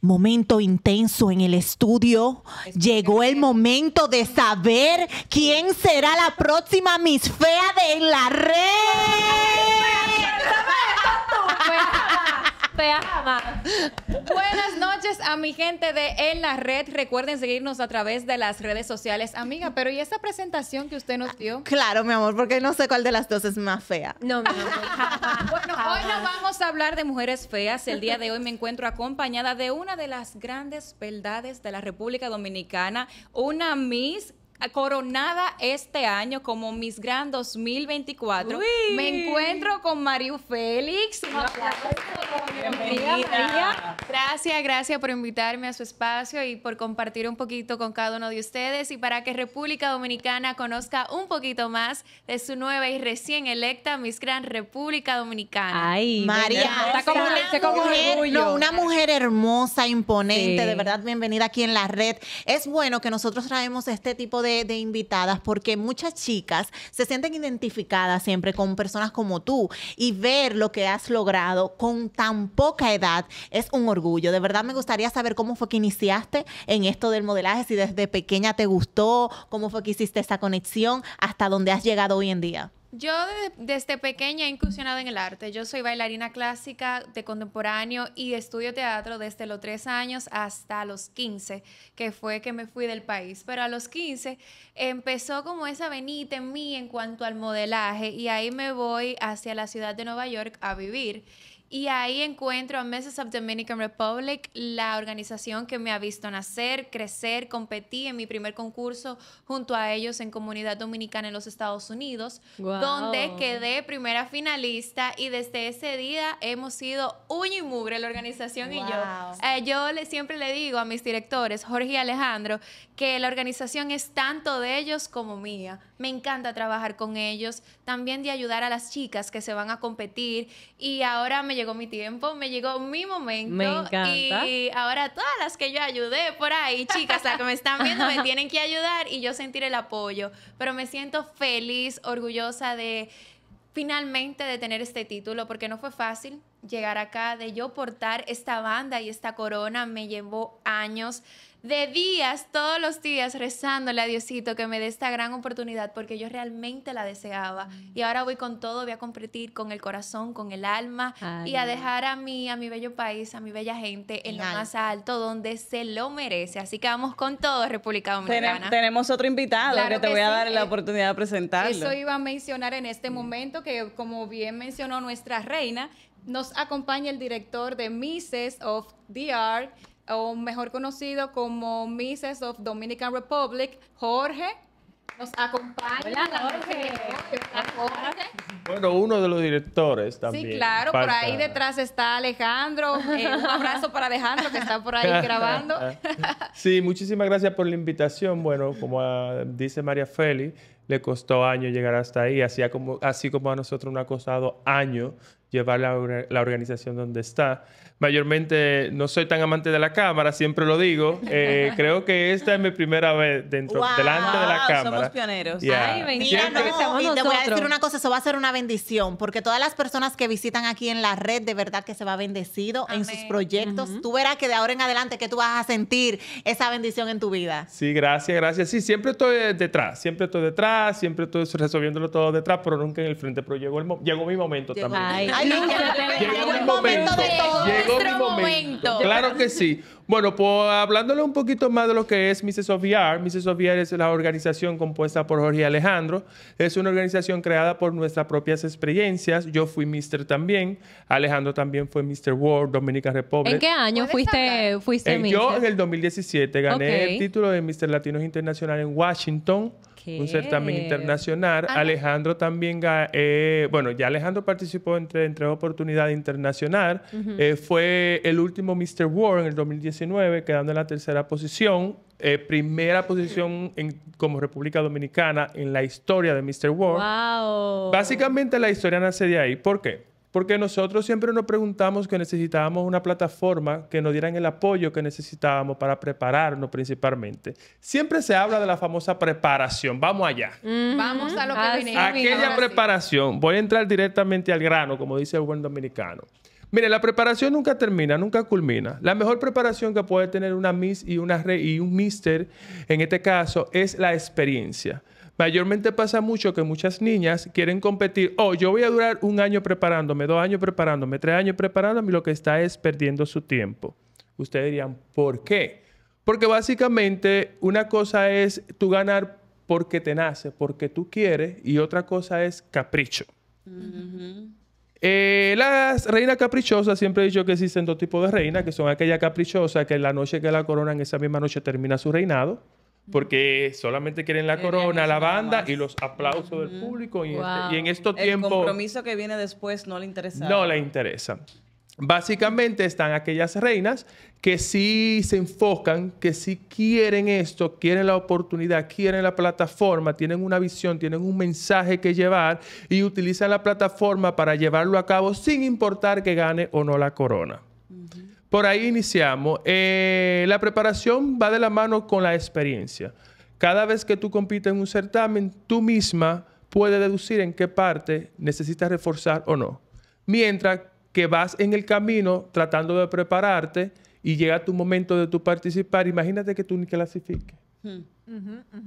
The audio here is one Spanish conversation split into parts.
momento intenso en el estudio. Llegó el momento de saber quién será la próxima Miss Fea de la red. Buenas noches a mi gente de En la Red. Recuerden seguirnos a través de las redes sociales. Amiga, pero ¿y esa presentación que usted nos dio? Claro, mi amor, porque no sé cuál de las dos es más fea. No, mi bueno, hoy no vamos a hablar de mujeres feas. El día de hoy me encuentro acompañada de una de las grandes beldades de la República Dominicana, una Miss coronada este año como Miss Gran 2024. Me encuentro con Mario Félix. Gracias, gracias por invitarme a su espacio y por compartir un poquito con cada uno de ustedes y para que República Dominicana conozca un poquito más de su nueva y recién electa Miss Gran República Dominicana. Ay, María, está como, una, mujer, una mujer hermosa, imponente, de verdad, bienvenida aquí en la red. Es bueno que nosotros traemos este tipo de de, invitadas porque muchas chicas se sienten identificadas siempre con personas como tú y ver lo que has logrado con tan poca edad es un orgullo. De verdad me gustaría saber cómo fue que iniciaste en esto del modelaje, si desde pequeña te gustó, cómo fue que hiciste esa conexión hasta donde has llegado hoy en día. Yo desde, pequeña he incursionado en el arte. Yo soy bailarina clásica de contemporáneo y estudio teatro desde los tres años hasta los 15, que fue que me fui del país. Pero a los 15 empezó como esa venita en mí en cuanto al modelaje y ahí me voy hacia la ciudad de Nueva York a vivir y ahí encuentro a Mrs. of Dominican Republic, la organización que me ha visto nacer, crecer, competí en mi primer concurso junto a ellos en Comunidad Dominicana en los Estados Unidos, donde quedé primera finalista y desde ese día hemos sido uño y mugre la organización y yo. Eh, yo le, siempre le digo a mis directores, Jorge y Alejandro, que la organización es tanto de ellos como mía. Me encanta trabajar con ellos, también de ayudar a las chicas que se van a competir y ahora me llegó mi tiempo, me llegó mi momento. Y ahora todas las que yo ayudé por ahí, chicas, las que me están viendo, me tienen que ayudar y yo sentir el apoyo. Pero me siento feliz, orgullosa de finalmente de tener este título, porque no fue fácil llegar acá, de yo portar esta banda y esta corona, me llevó años de días, todos los días, rezándole a Diosito que me dé esta gran oportunidad porque yo realmente la deseaba. Y ahora voy con todo, voy a competir con el corazón, con el alma y a dejar a mí, a mi bello país, a mi bella gente en lo más alto donde se lo merece. Así que vamos con todo, República Dominicana. tenemos otro invitado que te voy a dar la eh, oportunidad de presentarlo. Eso iba a mencionar en este mm. momento que, como bien mencionó nuestra reina, nos acompaña el director de Misses of the Art, o mejor conocido como Mrs. of Dominican Republic, Jorge. Nos acompaña Hola, Jorge. Bueno, uno de los directores también. Sí, claro, por ahí detrás está Alejandro. Eh, un abrazo para Alejandro que está por ahí grabando. sí, muchísimas gracias por la invitación. Bueno, como ah, dice María Feli, le costó años llegar hasta ahí, así como, así como a nosotros nos ha costado años llevar la, organización donde está. Mayormente no soy tan amante de la cámara, siempre lo digo. Eh, creo que esta es mi primera vez dentro, delante de la cámara. Somos pioneros. Ay, Mira, y te voy a decir una cosa, eso va a ser una bendición, porque todas las personas que visitan aquí en la red, de verdad que se va bendecido en sus proyectos. Tú verás que de ahora en adelante que tú vas a sentir esa bendición en tu vida. Sí, gracias, gracias. Sí, siempre estoy detrás, siempre estoy detrás, siempre estoy resolviéndolo todo detrás, pero nunca en el frente. Pero llegó, el, llegó mi momento también. Ay, llegó el momento. Llegó mi momento. Claro que sí. Bueno, pues hablándole un poquito más de lo que es Mrs. of VR. Mrs. of es la organización compuesta por Jorge Alejandro. Es una organización creada por nuestras propias experiencias. Yo fui Mister también. Alejandro también fue Mister World, Dominica Republic. ¿En qué año fuiste, fuiste en, eh, Yo en el 2017 gané el título de Mister Latinos Internacional en Washington. Un certamen internacional. Ah, Alejandro también, eh, bueno, ya Alejandro participó entre, entre oportunidades Internacional. Eh, fue el último Mr. War en el 2019, quedando en la tercera posición. Eh, primera posición como República Dominicana en la historia de Mr. World. Básicamente la historia nace de ahí. ¿Por qué? Porque nosotros siempre nos preguntamos que necesitábamos una plataforma que nos dieran el apoyo que necesitábamos para prepararnos principalmente. Siempre se habla de la famosa preparación. Vamos allá. Vamos a lo que viene. Aquella preparación. Voy a entrar directamente al grano, como dice el buen dominicano. Mire, la preparación nunca termina, nunca culmina. La mejor preparación que puede tener una Miss y, una y un Mister, en este caso, es la experiencia. Mayormente pasa mucho que muchas niñas quieren competir, oh, yo voy a durar un año preparándome, dos años preparándome, tres años preparándome, y lo que está es perdiendo su tiempo. Ustedes dirían, ¿por qué? Porque básicamente una cosa es tú ganar porque te nace, porque tú quieres, y otra cosa es capricho. Eh, las reinas caprichosas, siempre he dicho que existen dos tipos de reinas, que son aquella caprichosa que en la noche que la coronan, esa misma noche termina su reinado porque solamente quieren la corona, la banda y los aplausos del público. Y, este, en estos tiempos... El compromiso que viene después no le interesa. No le interesa. Básicamente están aquellas reinas que sí se enfocan, que sí quieren esto, quieren la oportunidad, quieren la plataforma, tienen una visión, tienen un mensaje que llevar y utilizan la plataforma para llevarlo a cabo sin importar que gane o no la corona. Por ahí iniciamos. Eh, la preparación va de la mano con la experiencia. Cada vez que tú compites en un certamen, tú misma puedes deducir en qué parte necesitas reforzar o no. Mientras que vas en el camino tratando de prepararte y llega tu momento de tu participar, imagínate que tú ni clasifiques. Hmm.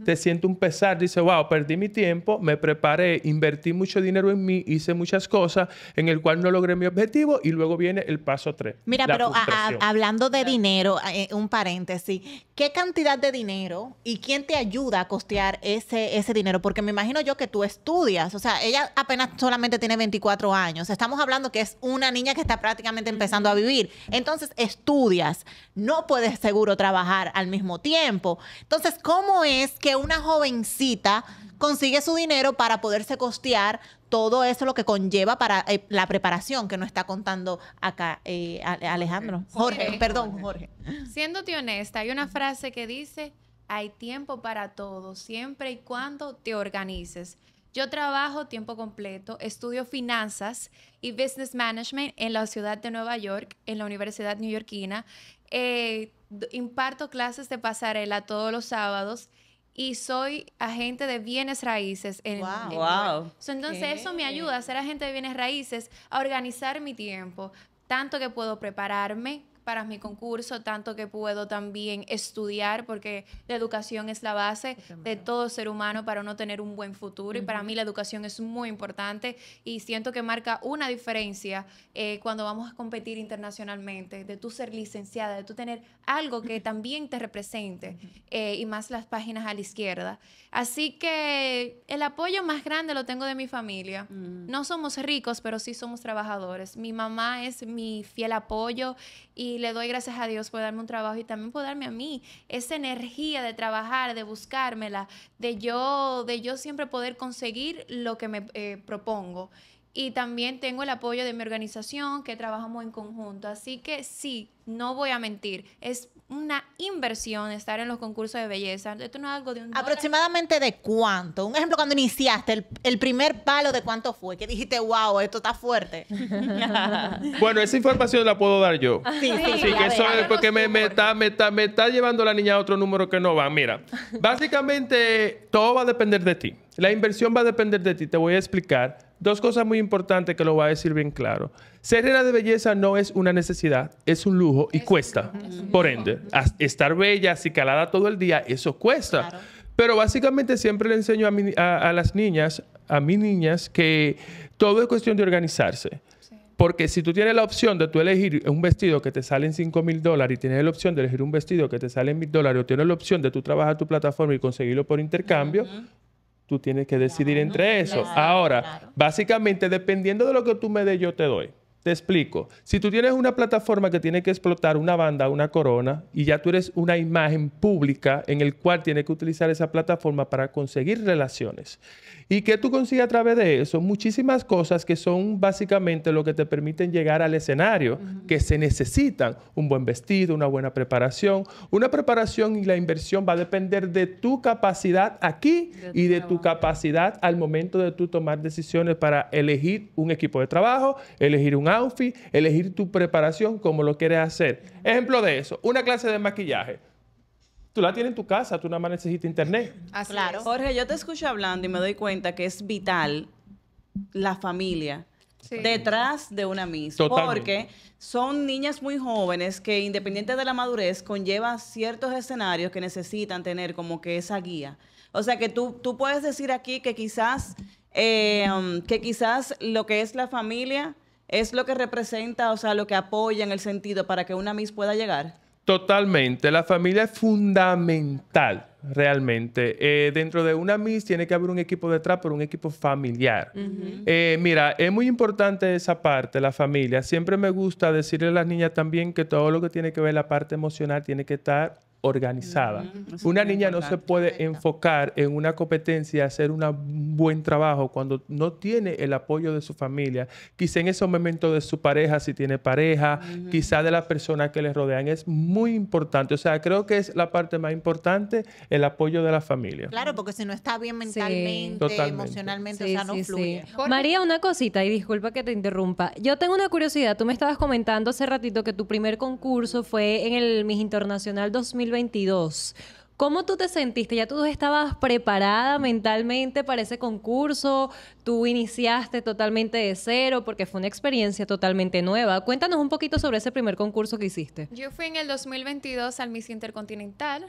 Te siento un pesar, dice, wow, perdí mi tiempo, me preparé, invertí mucho dinero en mí, hice muchas cosas en el cual no logré mi objetivo y luego viene el paso 3. Mira, pero ah, ah, hablando de dinero, ah, eh, un paréntesis, ¿qué cantidad de dinero y quién te ayuda a costear ese, ese dinero? Porque me imagino yo que tú estudias, o sea, ella apenas solamente tiene 24 años, estamos hablando que es una niña que está prácticamente empezando a vivir, entonces estudias, no puedes seguro trabajar al mismo tiempo, entonces, ¿cómo? es que una jovencita consigue su dinero para poderse costear todo eso lo que conlleva para eh, la preparación que nos está contando acá eh, Alejandro. Jorge, perdón, Jorge. Siéndote honesta, hay una frase que dice, hay tiempo para todo, siempre y cuando te organices. Yo trabajo tiempo completo, estudio finanzas y business management en la ciudad de Nueva York, en la Universidad Neoyorquina. Eh, imparto clases de pasarela todos los sábados y soy agente de bienes raíces. En, wow. entonces eso me ayuda a ser agente de bienes raíces, a organizar mi tiempo, tanto que puedo prepararme para mi concurso, tanto que puedo también estudiar, porque la educación es la base de todo ser humano para uno tener un buen futuro. Y para mí la educación es muy importante y siento que marca una diferencia eh, cuando vamos a competir internacionalmente, de tú ser licenciada, de tú tener algo que también te represente eh, y más las páginas a la izquierda. Así que el apoyo más grande lo tengo de mi familia. Mm. No somos ricos, pero sí somos trabajadores. Mi mamá es mi fiel apoyo y le doy gracias a Dios por darme un trabajo y también por darme a mí esa energía de trabajar, de buscármela, de yo, de yo siempre poder conseguir lo que me eh, propongo y también tengo el apoyo de mi organización que trabajamos en conjunto. Así que sí, no voy a mentir, es una inversión estar en los concursos de belleza. Esto no es algo de un... Aproximadamente de cuánto? Un ejemplo, cuando iniciaste, el, primer palo de cuánto fue, que dijiste, wow, esto está fuerte. bueno, esa información la puedo dar yo. Sí, sí. sí eso porque me, me, está, me está llevando la niña a otro número que no va. Mira, básicamente todo va a depender de ti. La inversión va a depender de ti. Te voy a explicar Dos cosas muy importantes que lo voy a decir bien claro. Ser reina de belleza no es una necesidad, es un lujo y cuesta. Por ende, estar bella, calada todo el día, eso cuesta. Pero básicamente siempre le enseño a, a, las niñas, a mis niñas, que todo es cuestión de organizarse. Porque si tú tienes la opción de tú elegir un vestido que te sale en 5 mil dólares y tienes la opción de elegir un vestido que te sale en mil dólares o tienes la opción de tú trabajar tu plataforma y conseguirlo por intercambio, tú tienes que decidir entre eso. Ahora, básicamente, dependiendo de lo que tú me des, yo te doy. Te explico. Si tú tienes una plataforma que tiene que explotar una banda, una corona, y ya tú eres una imagen pública en el cual tiene que utilizar esa plataforma para conseguir relaciones. ¿Y qué tú consigues a través de eso? Muchísimas cosas que son básicamente lo que te permiten llegar al escenario, que se necesitan. Un buen vestido, una buena preparación. Una preparación y la inversión va a depender de tu capacidad aquí y de tu capacidad al momento de tú tomar decisiones para elegir un equipo de trabajo, elegir un outfit, elegir tu preparación, como lo quieres hacer. Ejemplo de eso, una clase de maquillaje. Tú la tienes en tu casa, tú nada más necesitas internet. Así claro. Jorge, yo te escucho hablando y me doy cuenta que es vital la familia. detrás de una miss, Porque son niñas muy jóvenes que, independiente de la madurez, conlleva ciertos escenarios que necesitan tener como que esa guía. O sea que tú, tú puedes decir aquí que quizás, eh, um, que quizás lo que es la familia es lo que representa, o sea, lo que apoya en el sentido para que una miss pueda llegar. Totalmente. La familia es fundamental realmente. Eh, dentro de una Miss tiene que haber un equipo detrás, pero un equipo familiar. Eh, mira, es muy importante esa parte, la familia. Siempre me gusta decirle a las niñas también que todo lo que tiene que ver la parte emocional tiene que estar organizada. Una niña no se puede enfocar en una competencia, hacer un buen trabajo cuando no tiene el apoyo de su familia, quizá en ese momentos de su pareja, si tiene pareja, quizá de las personas que le rodean. Es muy importante, o sea, creo que es la parte más importante, el apoyo de la familia. Claro, porque si no está bien mentalmente, emocionalmente, o sea, no fluye. María, una cosita, y disculpa que te interrumpa. Yo tengo una curiosidad, tú me estabas comentando hace ratito que tu primer concurso fue en el Miss Internacional 2000 2022. ¿Cómo tú te sentiste? ¿Ya tú estabas preparada mentalmente para ese concurso? ¿Tú iniciaste totalmente de cero porque fue una experiencia totalmente nueva? Cuéntanos un poquito sobre ese primer concurso que hiciste. Yo fui en el 2022 al Miss Intercontinental.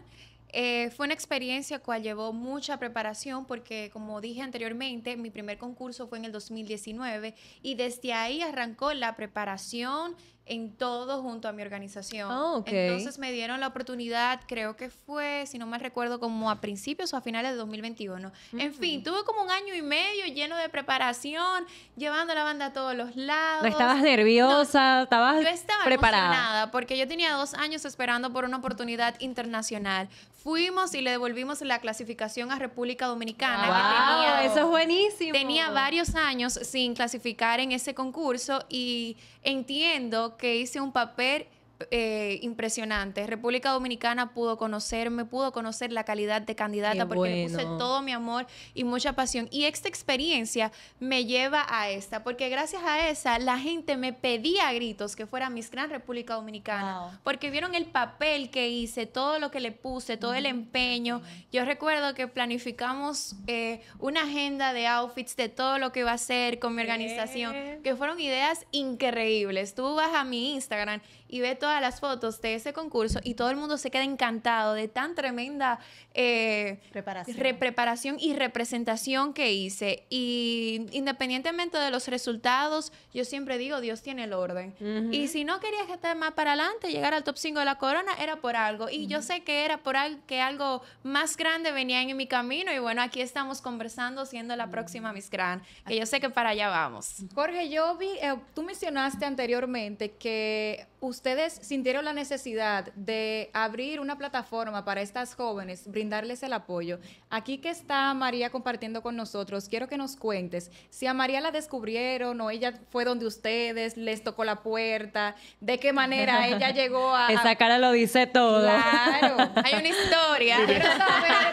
Eh, fue una experiencia cual llevó mucha preparación porque, como dije anteriormente, mi primer concurso fue en el 2019 y desde ahí arrancó la preparación, en todo junto a mi organización. Ah, Entonces me dieron la oportunidad, creo que fue, si no me recuerdo, como a principios o a finales de 2021. En fin, mm. tuve como un año y medio lleno de preparación, llevando la banda a todos los lados. No estabas nerviosa, estabas preparada? estaba porque yo tenía dos años esperando por una oportunidad internacional. Fuimos y le devolvimos la clasificación a República Dominicana. Wow, eso es buenísimo. Tenía varios años sin clasificar en ese concurso y entiendo que hice un papel eh, impresionante. República Dominicana pudo conocerme, pudo conocer la calidad de candidata porque puse todo mi amor y mucha pasión. Y esta experiencia me lleva a esta, porque gracias a esa la gente me pedía a gritos que fuera Miss Gran República Dominicana, porque vieron el papel que hice, todo lo que le puse, todo el mm. empeño. Yo recuerdo que planificamos eh, una agenda de outfits de todo lo que iba a ser con mi organización, que fueron ideas increíbles. Tú vas a mi Instagram y ve todas las fotos de ese concurso y todo el mundo se queda encantado de tan tremenda eh, preparación. y representación que hice. Y independientemente de los resultados, yo siempre digo, Dios tiene el orden. Y si no querías que esté más para adelante, llegar al top 5 de la corona, era por algo. Y yo sé que era por algo que algo más grande venía en mi camino. Y bueno, aquí estamos conversando, siendo la próxima Miss Gran, que yo sé que para allá vamos. Jorge, yo vi, eh, tú mencionaste anteriormente que usted ustedes sintieron la necesidad de abrir una plataforma para estas jóvenes, brindarles el apoyo. Aquí que está María compartiendo con nosotros, quiero que nos cuentes si a María la descubrieron o ella fue donde ustedes, les tocó la puerta, de qué manera ella llegó a... Esa cara lo dice todo. Claro, hay una historia.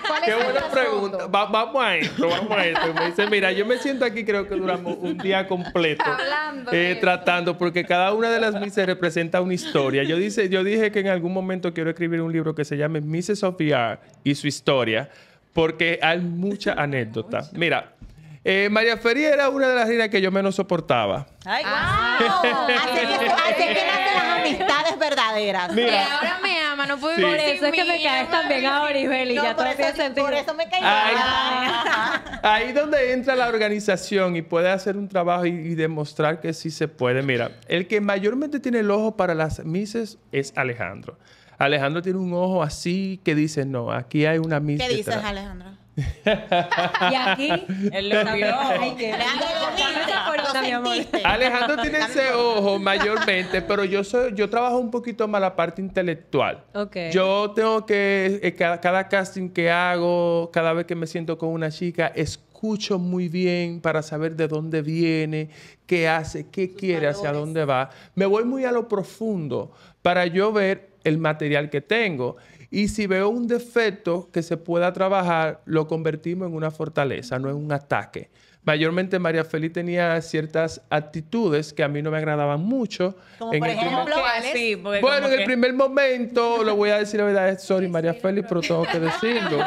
cuál qué buena pregunta. vamos a esto, vamos a esto. me dice, mira, yo me siento aquí, creo que duramos un día completo. Eh, tratando, porque cada una de las se representa un historia. Yo, dice, yo dije que en algún momento quiero escribir un libro que se llame Mrs. of y su historia, porque hay mucha anécdota. Mira, eh, María Feria era una de las reinas que yo menos soportaba. ¡Ay, ah. así, que, las amistades verdaderas. y ahora me no pude Por eso es que me caes también ahora, Isbel, y ya todo tiene sentido. Por eso me caí. Ahí donde entra la organización y puede hacer un trabajo y, demostrar que sí se puede. Mira, el que mayormente tiene el ojo para las mises es Alejandro. Alejandro tiene un ojo así que dice, no, aquí hay una misa. ¿Qué dices, Alejandro? y aquí, él lo vio. Alejandro, Alejandro tiene ese ojo mayormente, pero yo soy, yo trabajo un poquito más la parte intelectual. Yo tengo que, eh, cada, casting que hago, cada vez que me siento con una chica, escucho muy bien para saber de dónde viene, qué hace, qué quiere, hacia dónde va. Me voy muy a lo profundo para yo ver el material que tengo. Y si veo un defecto que se pueda trabajar, lo convertimos en una fortaleza, no en un ataque mayormente María Félix tenía ciertas actitudes que a mí no me agradaban mucho. Como por ejemplo, Bueno, en el primer momento, lo voy a decir la verdad, es sorry María Félix, pero tengo que decirlo.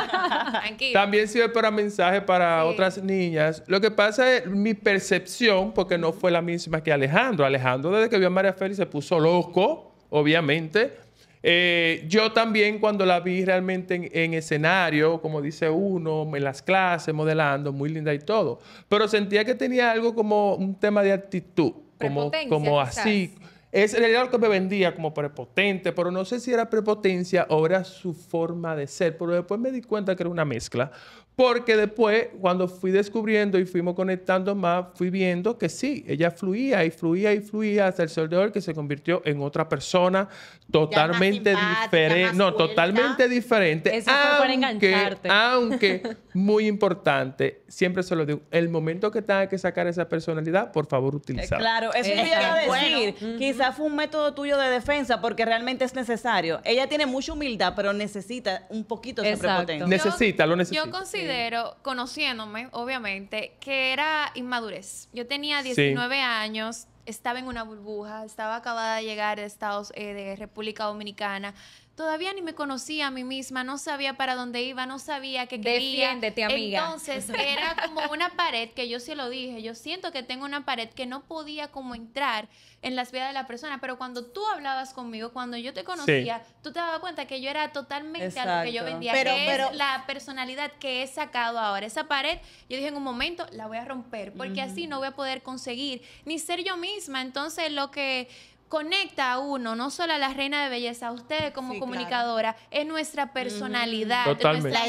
Tranquilo. También sirve para mensaje para otras niñas. Lo que pasa es mi percepción, porque no fue la misma que Alejandro. Alejandro, desde que vio a María Félix, se puso loco, obviamente eh, yo también cuando la vi realmente en, escenario, como dice uno, en las clases, modelando, muy linda y todo, pero sentía que tenía algo como un tema de actitud, como, así. Es realidad lo que me vendía como prepotente, pero no sé si era prepotencia o era su forma de ser, pero después me di cuenta que era una mezcla, porque después, cuando fui descubriendo y fuimos conectando más, fui viendo que sí, ella fluía y fluía y fluía hasta el sol de hoy que se convirtió en otra persona totalmente diferente. No, totalmente diferente. Eso aunque, para engancharte. Aunque, muy importante, siempre se lo digo, el momento que tenga que sacar esa personalidad, por favor, utilizar. Eh, claro, eso es iba a decir. Quizás fue un método tuyo de defensa porque realmente es necesario. Ella tiene mucha humildad, pero necesita un poquito de prepotencia. Necesita, lo necesita. Yo considero conociéndome, obviamente, que era inmadurez. Yo tenía 19 años, estaba en una burbuja, estaba acabada de llegar de, Estados, eh, de República Dominicana, todavía ni me conocía a mí misma, no sabía para dónde iba, no sabía qué quería. Defiéndete, amiga. Entonces, era como una pared que yo sí lo dije, yo siento que tengo una pared que no podía como entrar en las vidas de la persona, pero cuando tú hablabas conmigo, cuando yo te conocía, tú te dabas cuenta que yo era totalmente a lo que yo vendía, pero, es la personalidad que he sacado ahora, esa pared, yo dije en un momento, la voy a romper, porque así no voy a poder conseguir ni ser yo misma, entonces lo que conecta a uno, no solo a la reina de belleza, a usted como comunicadora, es nuestra personalidad, es la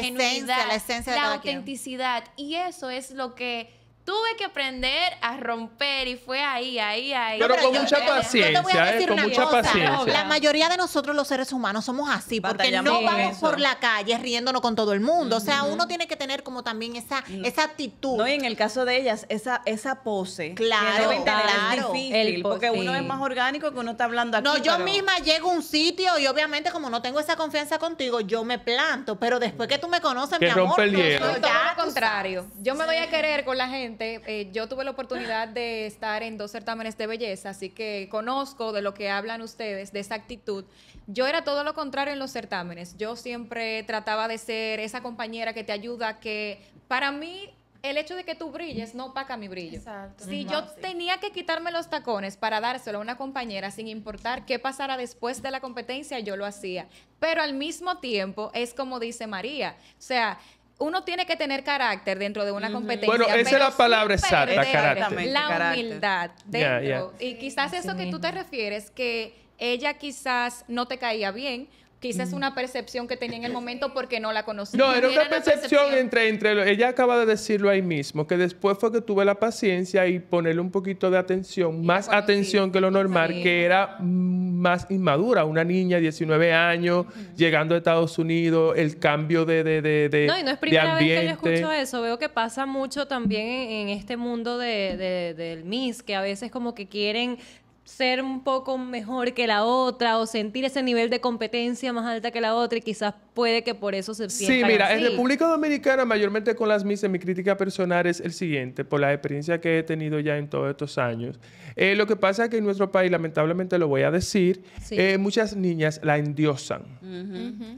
esencia, la, de autenticidad. Y eso es lo que tuve que aprender a romper y fue ahí, ahí, ahí. Pero, con mucha paciencia, con mucha paciencia. La mayoría de nosotros los seres humanos somos así, porque no vamos por la calle riéndonos con todo el mundo. O sea, uno tiene que tener como también esa, mm. esa actitud. No, y en el caso de ellas, esa, esa pose. Claro, claro. Es difícil, porque uno es más orgánico que uno está hablando aquí. No, yo misma llego a un sitio y obviamente como no tengo esa confianza contigo, yo me planto, pero después que tú me conoces, mi amor, el no, lo contrario. Yo me voy a querer con la gente eh, yo tuve la oportunidad de estar en dos certámenes de belleza, así que conozco de lo que hablan ustedes, de esa actitud. Yo era todo lo contrario en los certámenes. Yo siempre trataba de ser esa compañera que te ayuda, que para mí el hecho de que tú brilles no paga mi brillo. Si yo tenía que quitarme los tacones para dárselo a una compañera sin importar qué pasara después de la competencia, yo lo hacía. Pero al mismo tiempo es como dice María, o sea, uno tiene que tener carácter dentro de una competencia. Bueno, esa es la palabra exacta, carácter. La humildad dentro. Y quizás eso que tú te refieres, que ella quizás no te caía bien, Quizás mm. una percepción que tenía en el momento porque no la conocía. No, era una percepción, entre, entre... Ella acaba de decirlo ahí mismo, que después fue que tuve la paciencia y ponerle un poquito de atención, más atención que lo normal, que era más inmadura, una niña, 19 años, llegando a Estados Unidos, el cambio de, de, de, No, y no es primera vez que yo escucho eso, veo que pasa mucho también en, este mundo del Miss, que a veces como que quieren ser un poco mejor que la otra o sentir ese nivel de competencia más alta que la otra y quizás puede que por eso se sienta. Sí, mira, en República Dominicana, mayormente con las misas, mi crítica personal es el siguiente, por la experiencia que he tenido ya en todos estos años. Eh, lo que pasa es que en nuestro país, lamentablemente lo voy a decir, eh, muchas niñas la endiosan.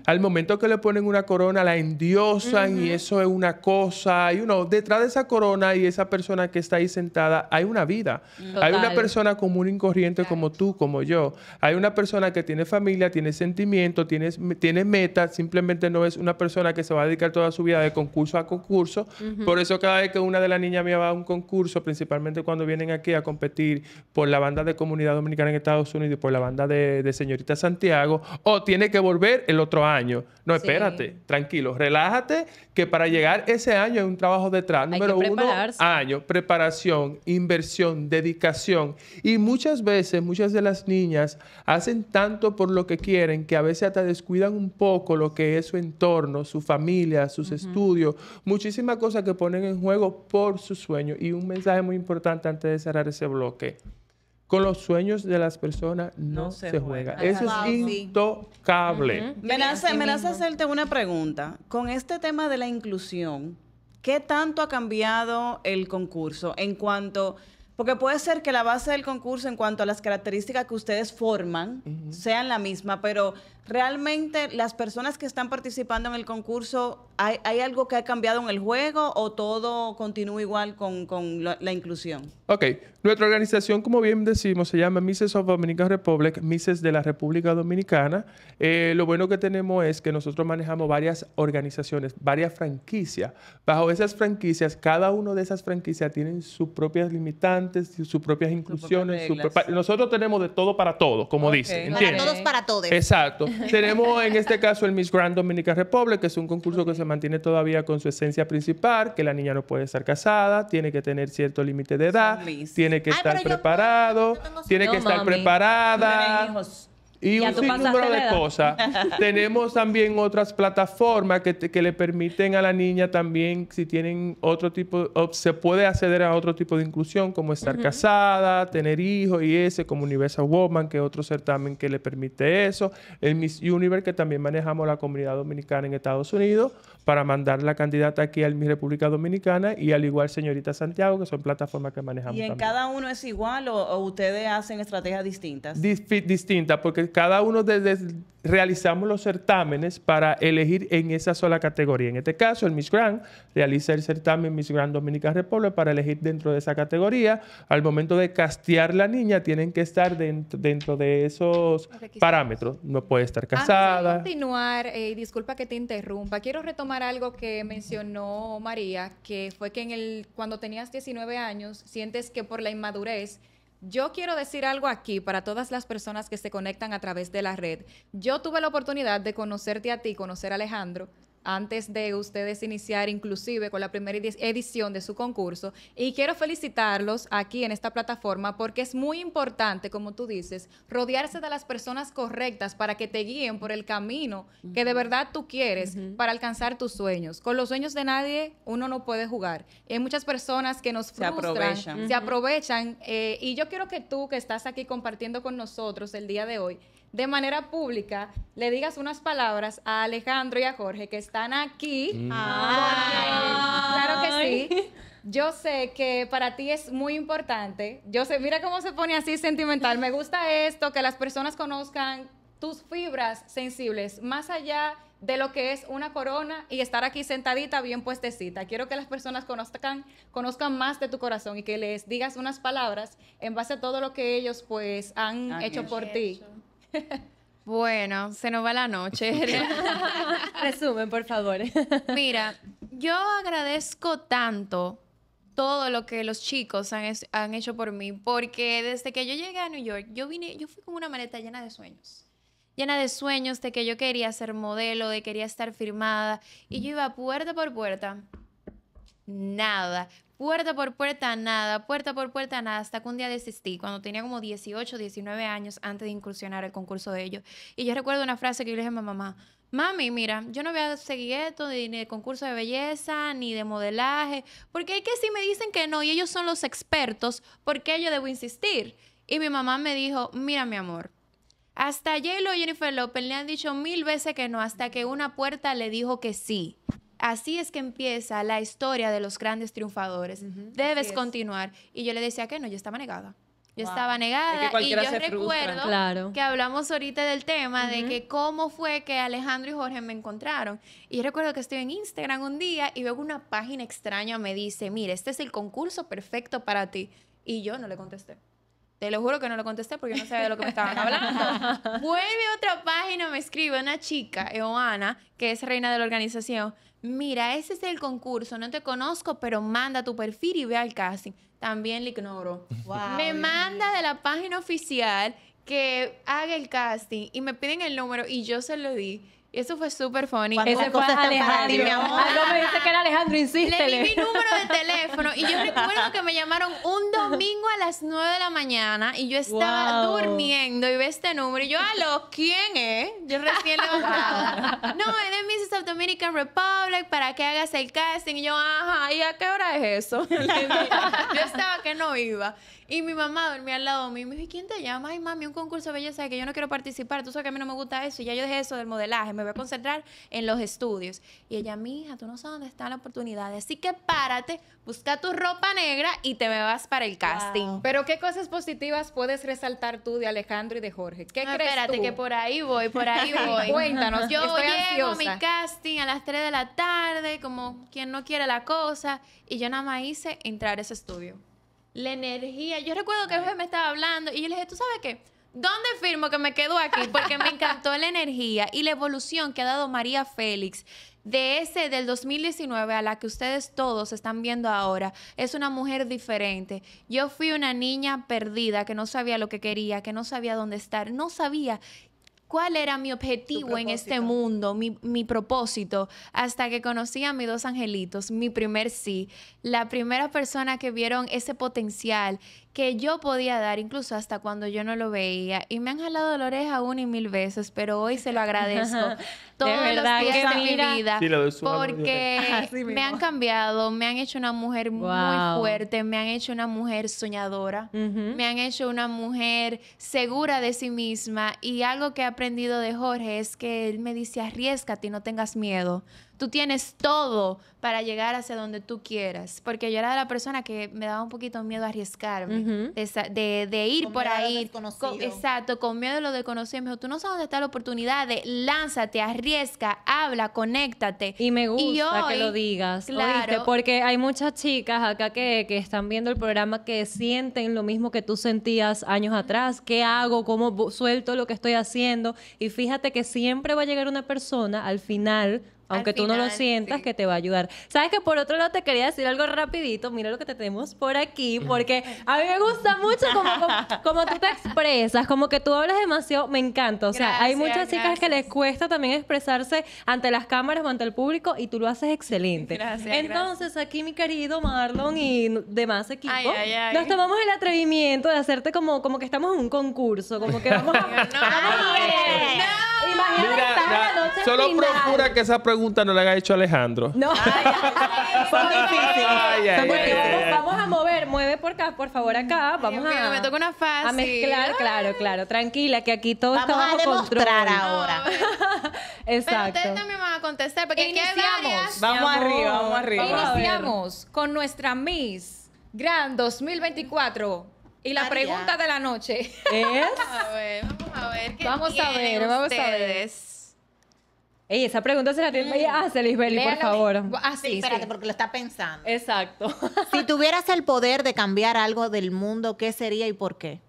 Al momento que le ponen una corona, la endiosan y eso es una cosa. Y uno, detrás de esa corona y esa persona que está ahí sentada, hay una vida. Hay una persona común y corriente como tú, como yo. Hay una persona que tiene familia, tiene sentimiento, tiene, tiene metas, simplemente no es una persona que se va a dedicar toda su vida de concurso a concurso. Por eso cada vez que una de las niñas mías va a un concurso, principalmente cuando vienen aquí a competir por la banda de comunidad dominicana en Estados Unidos y por la banda de, señorita Santiago, o tiene que volver el otro año. No, espérate, tranquilo, relájate, que para llegar ese año hay un trabajo detrás. Número uno, año, preparación, inversión, dedicación. Y muchas veces muchas de las niñas hacen tanto por lo que quieren que a veces hasta descuidan un poco lo que es su entorno, su familia, sus estudios, muchísimas cosas que ponen en juego por su sueño. Y un mensaje muy importante antes de cerrar ese bloque. Con los sueños de las personas no, se, juega. Eso es intocable. Me me hacerte una pregunta. Con este tema de la inclusión, ¿qué tanto ha cambiado el concurso en cuanto... Porque puede ser que la base del concurso en cuanto a las características que ustedes forman sean la misma, pero ¿Realmente las personas que están participando en el concurso, ¿hay, algo que ha cambiado en el juego o todo continúa igual con, la, inclusión? Ok, nuestra organización, como bien decimos, se llama Mises of Dominican Republic, Mises de la República Dominicana. Eh, lo bueno que tenemos es que nosotros manejamos varias organizaciones, varias franquicias. Bajo esas franquicias, cada una de esas franquicias tiene sus propias limitantes, sus propias inclusiones. Nosotros tenemos de todo para todo, como dicen. dice. Para todos para todos. Exacto. Tenemos en este caso el Miss Grand Dominica Republic, que es un concurso que se mantiene todavía con su esencia principal, que la niña no puede estar casada, tiene que tener cierto límite de edad, tiene que estar preparado, tiene que estar preparada y un sinnúmero de cosas. Tenemos también otras plataformas que, que, le permiten a la niña también, si tienen otro tipo, se puede acceder a otro tipo de inclusión, como estar casada, tener hijos y ese, como Universal Woman, que es otro certamen que le permite eso. El Miss Universe, que también manejamos la comunidad dominicana en Estados Unidos, para mandar la candidata aquí a Miss República Dominicana y al igual Señorita Santiago, que son plataformas que manejamos. ¿Y en cada uno es igual o, ustedes hacen estrategias distintas? distintas, porque cada uno de, realizamos los certámenes para elegir en esa sola categoría. En este caso, el Miss Grand realiza el certamen Miss Grand Dominicana República para elegir dentro de esa categoría. Al momento de castear la niña, tienen que estar dentro, de esos parámetros. No puede estar casada. Antes continuar, eh, disculpa que te interrumpa. Quiero retomar algo que mencionó María, que fue que en el, cuando tenías 19 años, sientes que por la inmadurez yo quiero decir algo aquí para todas las personas que se conectan a través de la red. Yo tuve la oportunidad de conocerte a ti, conocer a Alejandro, antes de ustedes iniciar inclusive con la primera edición de su concurso. Y quiero felicitarlos aquí en esta plataforma porque es muy importante, como tú dices, rodearse de las personas correctas para que te guíen por el camino que de verdad tú quieres para alcanzar tus sueños. Con los sueños de nadie uno no puede jugar. Hay muchas personas que nos frustran, se aprovechan. Eh, y yo quiero que tú que estás aquí compartiendo con nosotros el día de hoy, de manera pública, le digas unas palabras a Alejandro y a Jorge que es están aquí. Mm. Claro que sí. Yo sé que para ti es muy importante. Yo sé, mira cómo se pone así sentimental. Me gusta esto, que las personas conozcan tus fibras sensibles, más allá de lo que es una corona y estar aquí sentadita bien puestecita. Quiero que las personas conozcan, conozcan más de tu corazón y que les digas unas palabras en base a todo lo que ellos pues han, hecho por ti. Bueno, se nos va la noche. Resumen, por favor. Mira, yo agradezco tanto todo lo que los chicos han, hecho por mí, porque desde que yo llegué a New York, yo vine, yo fui como una maleta llena de sueños, llena de sueños de que yo quería ser modelo, de que quería estar firmada, y yo iba puerta por puerta, nada puerta por puerta nada, puerta por puerta nada, hasta que un día desistí, cuando tenía como 18, 19 años antes de incursionar el concurso de ellos. Y yo recuerdo una frase que yo le dije a mi mamá, mami, mira, yo no voy a seguir esto ni de concurso de belleza, ni de modelaje, porque hay que si me dicen que no y ellos son los expertos, ¿por qué yo debo insistir? Y mi mamá me dijo, mira mi amor, hasta j y Jennifer Lopez le han dicho mil veces que no, hasta que una puerta le dijo que sí así es que empieza la historia de los grandes triunfadores. Debes continuar. Y yo le decía que no, yo estaba negada. Yo estaba negada y yo recuerdo que hablamos ahorita del tema de que cómo fue que Alejandro y Jorge me encontraron. Y yo recuerdo que estoy en Instagram un día y veo una página extraña me dice, mire, este es el concurso perfecto para ti. Y yo no le contesté. Te lo juro que no le contesté porque yo no sabía de lo que me estaban hablando. Vuelve otra página, me escribe una chica, Eoana, que es reina de la organización mira, ese es el concurso, no te conozco, pero manda tu perfil y ve al casting. También le ignoro. me manda de la página oficial que haga el casting y me piden el número y yo se lo di. Eso fue súper funny. Ese fue Alejandro, mi amor. Algo me dice que era Alejandro, insiste. Le di mi número de teléfono y yo recuerdo que me llamaron un domingo a las 9 de la mañana y yo estaba durmiendo y ve este número y yo, aló, ¿quién es? Yo recién levantada. no, es de Mrs. Dominican Republic para que hagas el casting. Y yo, ajá, ¿y a qué hora es eso? yo estaba que no iba. Y mi mamá dormía al lado mío y me dijo, ¿quién te llama? Ay, mami, un concurso de belleza que yo no quiero participar. Tú sabes que a mí no me gusta eso. Y ya yo dejé eso del modelaje. Me voy a concentrar en los estudios. Y ella, mija, tú no sabes dónde están las oportunidades, así que párate, busca tu ropa negra y te me vas para el casting. Pero ¿qué cosas positivas puedes resaltar tú de Alejandro y de Jorge? ¿Qué crees espérate, que por ahí voy, por ahí voy. Cuéntanos, yo llego mi casting a las 3 de la tarde, como quien no quiere la cosa, y yo nada más hice entrar a ese estudio. La energía, yo recuerdo que Jorge me estaba hablando y yo le dije, ¿tú sabes qué? ¿Dónde firmo que me quedo aquí? Porque me encantó la energía y la evolución que ha dado María Félix. De ese del 2019 a la que ustedes todos están viendo ahora, es una mujer diferente. Yo fui una niña perdida que no sabía lo que quería, que no sabía dónde estar, no sabía cuál era mi objetivo en este mundo, mi, mi, propósito, hasta que conocí a mis dos angelitos, mi primer sí, la primera persona que vieron ese potencial que yo podía dar, incluso hasta cuando yo no lo veía. Y me han jalado la oreja una y mil veces, pero hoy se lo agradezco todos de verdad, los días de mi vida. porque me han cambiado, me han hecho una mujer muy fuerte, me han hecho una mujer soñadora, me han hecho una mujer segura de sí misma y algo que aprendí aprendido de Jorge es que él me dice, arriesgate y no tengas miedo. Tú tienes todo para llegar hacia donde tú quieras. Porque yo era la persona que me daba un poquito miedo a arriesgarme, de, ir con por miedo ahí. A lo exacto, con miedo a lo desconocido. Me dijo, tú no sabes dónde está la oportunidad, de, lánzate, arriesga, habla, conéctate. Y me gusta que lo digas, claro, porque hay muchas chicas acá que, que están viendo el programa que sienten lo mismo que tú sentías años atrás. ¿Qué hago? ¿Cómo suelto lo que estoy haciendo? Y fíjate que siempre va a llegar una persona al final aunque tú no lo sientas, que te va a ayudar. Sabes que por otro lado te quería decir algo rapidito, mira lo que te tenemos por aquí, porque a mí me gusta mucho como, tú te expresas, como que tú hablas demasiado, me encanta. O sea, hay muchas chicas que les cuesta también expresarse ante las cámaras o ante el público y tú lo haces excelente. Gracias. Entonces aquí mi querido Marlon y demás equipo, nos tomamos el atrevimiento de hacerte como, como que estamos en un concurso, como que vamos a... no, Imagínate, la noche solo procura que esa pregunta pregunta no la haya hecho Alejandro. No, ay, ay, Vamos a mover, mueve por, acá, por favor acá. Vamos a, me toca una fase. a mezclar, claro, claro. Tranquila, que aquí todo está bajo control. Vamos a demostrar ahora. Exacto. Pero ustedes también van a contestar porque iniciamos. Aquí Vamos arriba, vamos arriba. Iniciamos con nuestra Miss Gran 2024. Y la pregunta de la noche es. A ver, vamos a ver. ¿qué vamos a ver, vamos a ver. Ey, esa pregunta se la tiene que mm. hacer, Lisbeli, por favor. Ah, sí, espérate, porque lo está pensando. Exacto. si tuvieras el poder de cambiar algo del mundo, ¿qué sería y por qué?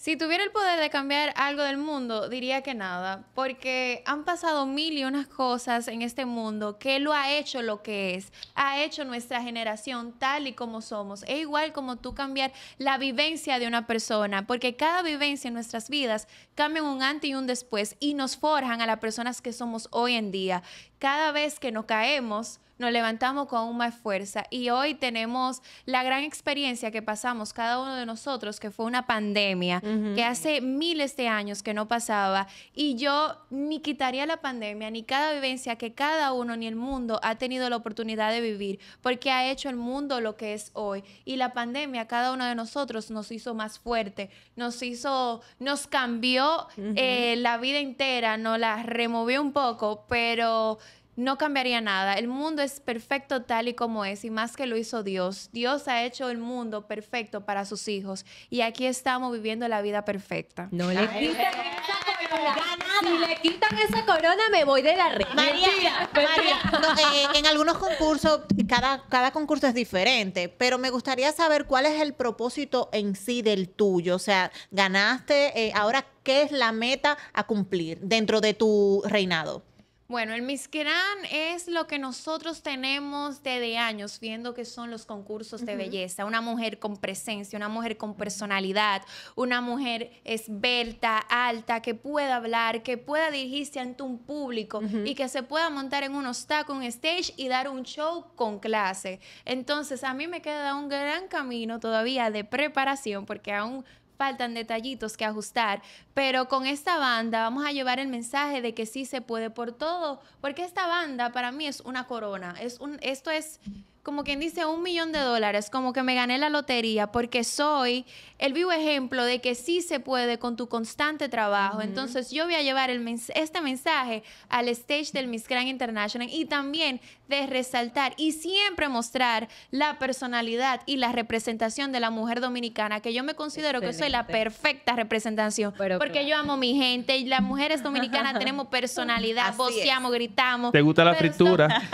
Si tuviera el poder de cambiar algo del mundo, diría que nada, porque han pasado mil y unas cosas en este mundo que lo ha hecho lo que es, ha hecho nuestra generación tal y como somos. Es igual como tú cambiar la vivencia de una persona, porque cada vivencia en nuestras vidas cambia un antes y un después y nos forjan a las personas que somos hoy en día. Cada vez que nos caemos, nos levantamos con más fuerza. Y hoy tenemos la gran experiencia que pasamos cada uno de nosotros, que fue una pandemia, que hace miles de años que no pasaba. Y yo ni quitaría la pandemia, ni cada vivencia que cada uno, ni el mundo ha tenido la oportunidad de vivir, porque ha hecho el mundo lo que es hoy. Y la pandemia, cada uno de nosotros nos hizo más fuerte, nos hizo, nos cambió eh, la vida entera, nos la removió un poco, pero no cambiaría nada. El mundo es perfecto tal y como es y más que lo hizo Dios. Dios ha hecho el mundo perfecto para sus hijos y aquí estamos viviendo la vida perfecta. No le quitan esa corona. Si le quitan esa corona me voy de la reina. María, pues María eh, en algunos concursos cada, cada concurso es diferente, pero me gustaría saber cuál es el propósito en sí del tuyo. O sea, ganaste, eh, ahora qué es la meta a cumplir dentro de tu reinado. Bueno, el Grand es lo que nosotros tenemos desde años, viendo que son los concursos de belleza. Una mujer con presencia, una mujer con personalidad, una mujer esbelta, alta, que pueda hablar, que pueda dirigirse ante un público y que se pueda montar en un obstáculo, un stage y dar un show con clase. Entonces, a mí me queda un gran camino todavía de preparación porque aún faltan detallitos que ajustar, pero con esta banda vamos a llevar el mensaje de que sí se puede por todo, porque esta banda para mí es una corona, es un, esto es como quien dice, un millón de dólares, como que me gané la lotería, porque soy el vivo ejemplo de que sí se puede con tu constante trabajo. Entonces yo voy a llevar el este mensaje al stage del Miss Grand International y también de resaltar y siempre mostrar la personalidad y la representación de la mujer dominicana, que yo me considero que soy la perfecta representación, porque yo amo mi gente y las mujeres dominicanas tenemos personalidad, voceamos, gritamos. ¿Te gusta la fritura?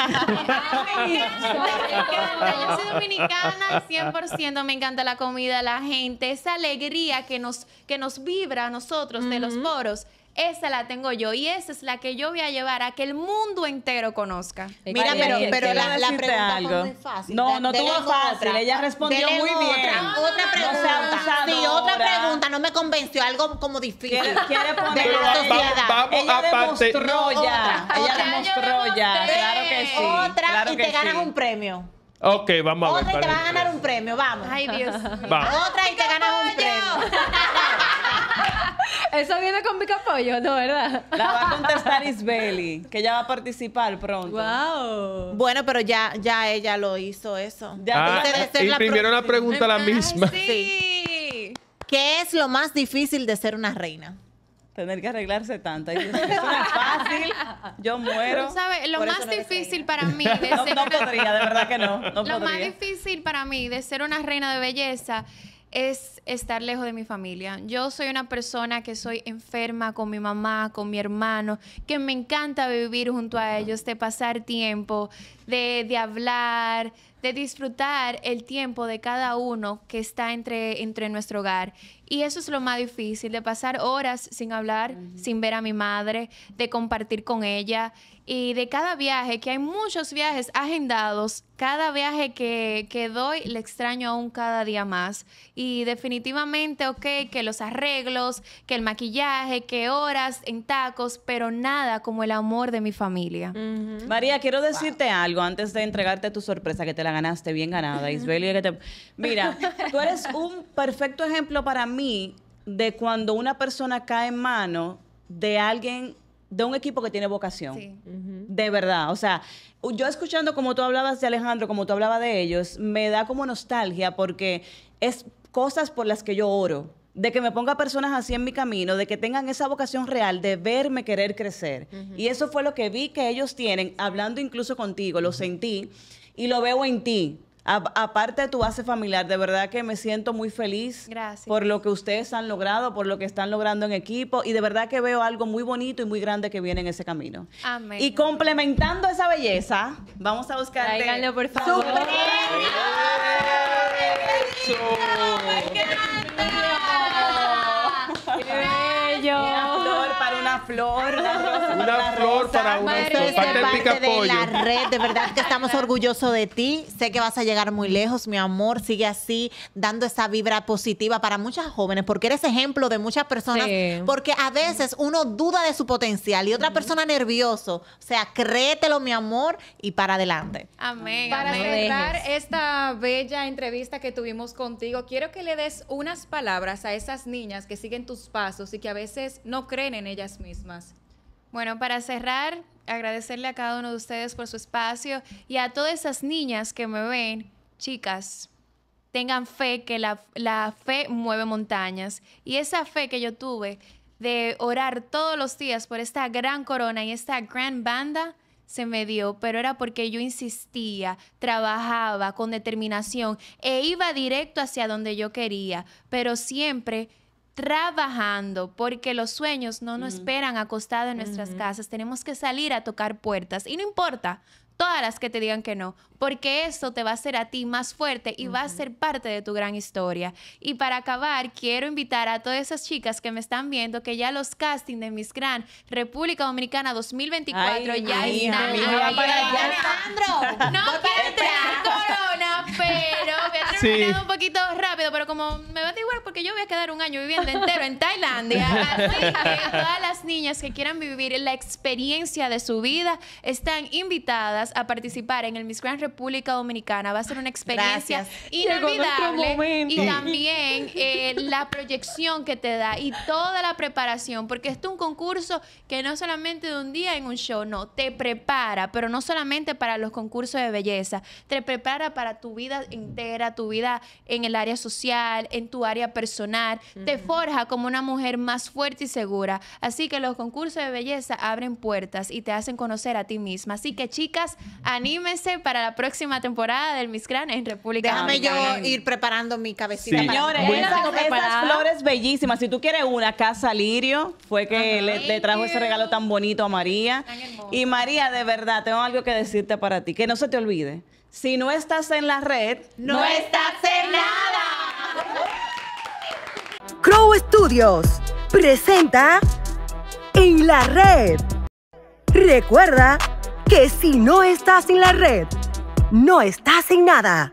yo soy dominicana 100%, me encanta la comida, la gente, esa alegría que nos, que nos vibra a nosotros de los moros esa la tengo yo y esa es la que yo voy a llevar a que el mundo entero conozca. Mira, pero, la, la pregunta algo. fue muy fácil. No, no tuvo fácil. Ella respondió muy bien. otra, pregunta. No otra pregunta. No me convenció. Algo como difícil. Quiere, quiere poner la sociedad. ella aparte. demostró ya. Claro que sí. Otra y te ganas un premio. Ok, vamos a ver. Otra y te vas a ganar un premio, vamos. Ay, Dios. Otra y te ganas un premio. Eso viene con mi capollo, ¿no? ¿Verdad? La va a contestar Isbeli, que ya va a participar pronto. Wow. Bueno, pero ya, ya ella lo hizo eso. Ah, y primero la pregunta la ah, misma. sí. ¿Qué es lo más difícil de ser una reina? tener que arreglarse tanto. eso es fácil, yo muero. ¿Sabes? Lo más difícil para mí de ser. No, no podría, de verdad que no. lo más difícil para mí de ser una reina de belleza es estar lejos de mi familia. Yo soy una persona que soy enferma con mi mamá, con mi hermano, que me encanta vivir junto a ellos, de pasar tiempo, de, de hablar, de disfrutar el tiempo de cada uno que está entre, entre nuestro hogar. Y eso es lo más difícil, de pasar horas sin hablar, sin ver a mi madre, de compartir con ella. Y de cada viaje, que hay muchos viajes agendados, cada viaje que, doy le extraño aún cada día más. Y definitivamente, ok, que los arreglos, que el maquillaje, que horas en tacos, pero nada como el amor de mi familia. María, quiero decirte algo antes de entregarte tu sorpresa, que te la ganaste bien ganada, isbelia que te... Mira, tú eres un perfecto ejemplo para mí mí de cuando una persona cae en mano de alguien de un equipo que tiene vocación. De verdad. O sea, yo escuchando como tú hablabas de Alejandro, como tú hablabas de ellos, me da como nostalgia porque es cosas por las que yo oro. De que me ponga personas así en mi camino, de que tengan esa vocación real de verme querer crecer. Y eso fue lo que vi que ellos tienen, hablando incluso contigo, lo sentí y lo veo en ti aparte de tu base familiar, de verdad que me siento muy feliz por lo que ustedes han logrado, por lo que están logrando en equipo y de verdad que veo algo muy bonito y muy grande que viene en ese camino. Y complementando esa belleza, vamos a buscar Tráiganlo, por favor. flor. Una flor para una Madre, de la red. De verdad que estamos orgullosos de ti. Sé que vas a llegar muy lejos, mi amor. Sigue así, dando esa vibra positiva para muchas jóvenes, porque eres ejemplo de muchas personas. Porque a veces uno duda de su potencial y otra persona nervioso. O sea, créetelo, mi amor, y para adelante. Amén. Para cerrar esta bella entrevista que tuvimos contigo, quiero que le des unas palabras a esas niñas que siguen tus pasos y que a veces no creen en ellas mismas mismas. Bueno, para cerrar, agradecerle a cada uno de ustedes por su espacio y a todas esas niñas que me ven, chicas, tengan fe que la, la fe mueve montañas. Y esa fe que yo tuve de orar todos los días por esta gran corona y esta gran banda, se me dio, pero era porque yo insistía, trabajaba con determinación e iba directo hacia donde yo quería, pero siempre trabajando, porque los sueños no nos esperan acostados en nuestras casas. Tenemos que salir a tocar puertas y no importa todas las que te digan que no, porque eso te va a hacer a ti más fuerte y va a ser parte de tu gran historia. Y para acabar, quiero invitar a todas esas chicas que me están viendo que ya los castings de Miss Gran República Dominicana 2024 ya están. Alejandro, no quiero entrar corona, pero me ha terminado un poquito rápido, pero como me va a igual porque yo voy a quedar un año viviendo entero en Tailandia, así todas las niñas que quieran vivir la experiencia de su vida están invitadas a participar en el Miss Grand República Dominicana. Va a ser una experiencia inolvidable y también eh, la proyección que te da y toda la preparación, porque es un concurso que no solamente de un día en un show, no, te prepara, pero no solamente para los concursos de belleza, te prepara para tu vida entera, tu vida en el área social, en tu área personal, te forja como una mujer más fuerte y segura. Así que los concursos de belleza abren puertas y te hacen conocer a ti misma. Así que chicas, anímese para la próxima temporada del Miss en República Déjame yo ir preparando mi cabecita. Señores, esas, flores bellísimas. Si tú quieres una, Casa Lirio fue que le, trajo ese regalo tan bonito a María. Y María, de verdad, tengo algo que decirte para ti. Que no se te olvide. Si no estás en la red, no estás en nada. Crow Studios presenta En la Red. Recuerda que si no estás en la red, no estás en nada.